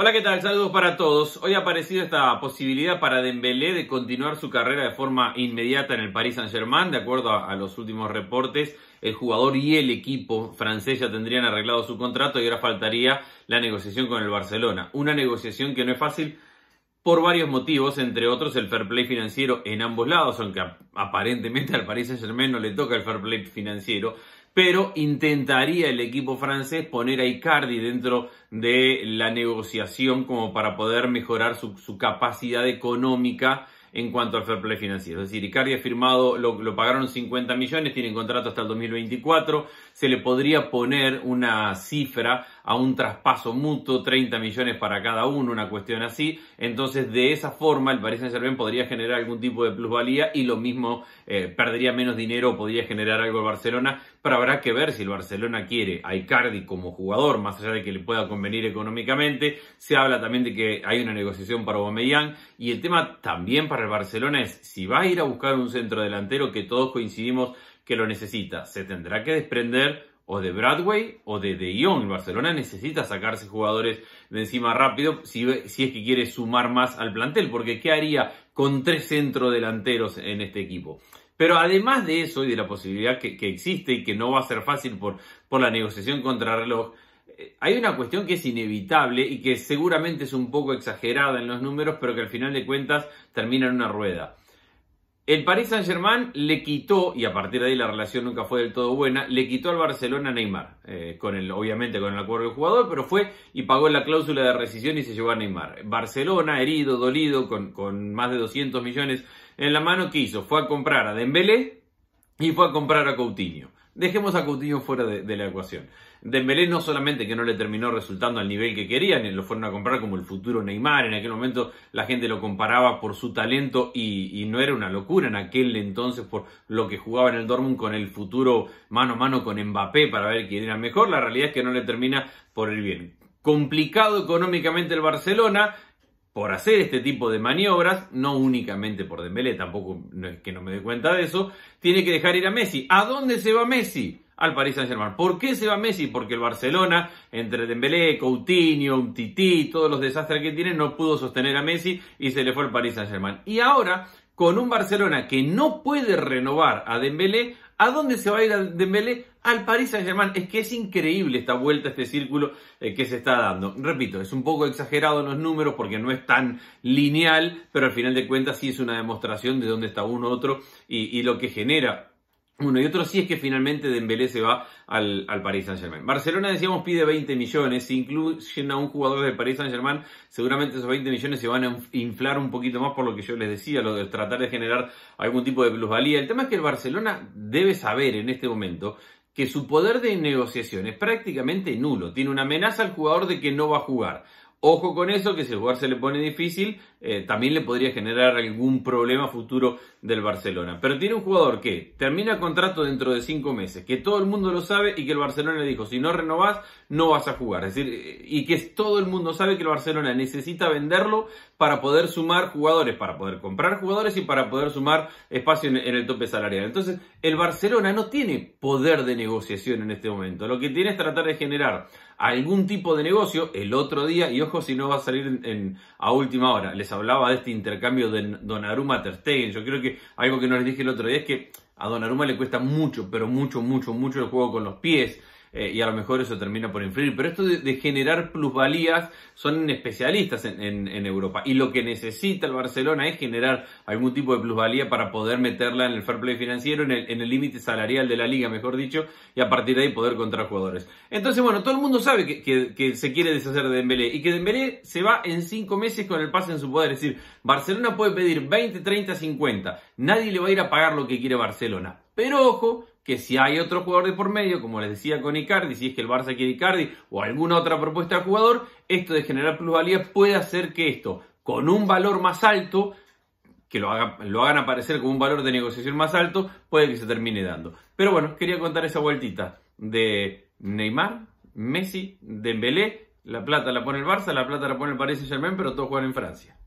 Hola, ¿qué tal? Saludos para todos. Hoy ha aparecido esta posibilidad para Dembélé de continuar su carrera de forma inmediata en el Paris Saint-Germain. De acuerdo a, a, los últimos reportes, el jugador y el equipo francés ya tendrían arreglado su contrato y ahora faltaría la negociación con el Barcelona. Una negociación que no es fácil por varios motivos, entre otros el fair play financiero en ambos lados, aunque aparentemente al Paris Saint-Germain no le toca el fair play financiero pero intentaría el equipo francés poner a Icardi dentro de la negociación como para poder mejorar su, capacidad económica en cuanto al fair play financiero. Es decir, Icardi ha firmado, lo, pagaron 50 millones, tiene contrato hasta el 2024, se le podría poner una cifra a un traspaso mutuo, 30 millones para cada uno, una cuestión así. Entonces, de esa forma, el Paris Saint-Germain podría generar algún tipo de plusvalía y lo mismo eh, perdería menos dinero o podría generar algo el Barcelona, pero habrá que ver si el Barcelona quiere a Icardi como jugador, más allá de que le pueda convenir económicamente. Se habla también de que hay una negociación para Aubameyang y el tema también para Barcelona es, si va a ir a buscar un centro delantero que todos coincidimos que lo necesita, se tendrá que desprender o de Bradway o de De Jong. El Barcelona necesita sacarse jugadores de encima rápido si, es que quiere sumar más al plantel, porque ¿qué haría con tres delanteros en este equipo? Pero además de eso y de la posibilidad que, existe y que no va a ser fácil por, por la negociación contra reloj, eh, hay una cuestión que es inevitable y que seguramente es un poco exagerada en los números, pero que al final de cuentas termina en una rueda. El Paris Saint-Germain le quitó, y a partir de ahí la relación nunca fue del todo buena, le quitó al Barcelona a Neymar, eh, con el, obviamente con el acuerdo del jugador, pero fue y pagó la cláusula de rescisión y se llevó a Neymar. Barcelona, herido, dolido, con, con más de 200 millones en la mano, ¿qué hizo? Fue a comprar a Dembélé y fue a comprar a Coutinho. Dejemos a Coutinho fuera de, la ecuación. Dembélé no solamente que no le terminó resultando al nivel que querían, lo fueron a comprar como el futuro Neymar, en aquel momento la gente lo comparaba por su talento y, y no era una locura en aquel entonces por lo que jugaba en el Dortmund con el futuro mano a mano con Mbappé para ver quién era mejor, la realidad es que no le termina por el bien complicado económicamente el Barcelona, por hacer este tipo de maniobras, no únicamente por Dembélé, tampoco es que no me dé cuenta de eso, tiene que dejar ir a Messi. ¿A dónde se va Messi? Al Paris Saint-Germain. ¿Por qué se va Messi? Porque el Barcelona, entre Dembélé, Coutinho, Titi, todos los desastres que tiene, no pudo sostener a Messi y se le fue al Paris Saint-Germain. Y ahora, con un Barcelona que no puede renovar a Dembélé, ¿a dónde se va a ir al Dembélé? al Paris Saint-Germain. Es que es increíble esta vuelta, este círculo eh, que se está dando. Repito, es un poco exagerado en los números porque no es tan lineal, pero al final de cuentas sí es una demostración de dónde está uno otro y, lo que genera uno y otro sí es que finalmente Dembélé se va al, al Paris Saint-Germain. Barcelona, decíamos, pide 20 millones. Si incluyen a un jugador del Paris Saint-Germain, seguramente esos 20 millones se van a inflar un poquito más por lo que yo les decía, lo de tratar de generar algún tipo de plusvalía. El tema es que el Barcelona debe saber en este momento que su poder de negociación es prácticamente nulo. Tiene una amenaza al jugador de que no va a jugar. Ojo con eso, que si el jugador se le pone difícil, eh, también le podría generar algún problema futuro del Barcelona. Pero tiene un jugador que termina contrato dentro de cinco meses, que todo el mundo lo sabe y que el Barcelona le dijo, si no renovás, no vas a jugar. Es decir, eh, y que todo el mundo sabe que el Barcelona necesita venderlo para poder sumar jugadores, para poder comprar jugadores y para poder sumar espacio en el tope salarial. Entonces, el Barcelona no tiene poder de negociación en este momento. Lo que tiene es tratar de generar algún tipo de negocio el otro día, y ojo si no va a salir en, a última hora, les hablaba de este intercambio de Donnarumma Stegen. yo creo que algo que no les dije el otro día es que a Donnarumma le cuesta mucho, pero mucho, mucho, mucho el juego con los pies, eh, y a lo mejor eso termina por influir. Pero esto de, generar plusvalías son especialistas en, Europa. Y lo que necesita el Barcelona es generar algún tipo de plusvalía para poder meterla en el fair play financiero, en el límite salarial de la liga, mejor dicho, y a partir de ahí poder contratar jugadores. Entonces, bueno, todo el mundo sabe que, se quiere deshacer de Dembélé y que Dembélé se va en cinco meses con el pase en su poder. Es decir, Barcelona puede pedir 20, 30, 50. Nadie le va a ir a pagar lo que quiere Barcelona. Pero ojo, que si hay otro jugador de por medio, como les decía con Icardi, si es que el Barça quiere Icardi o alguna otra propuesta de jugador, esto de generar plusvalía puede hacer que esto, con un valor más alto, que lo, haga, lo hagan aparecer como un valor de negociación más alto, puede que se termine dando. Pero bueno, quería contar esa vueltita de Neymar, Messi, Dembélé, la plata la pone el Barça, la plata la pone el Paris Saint Germain, pero todos juegan en Francia.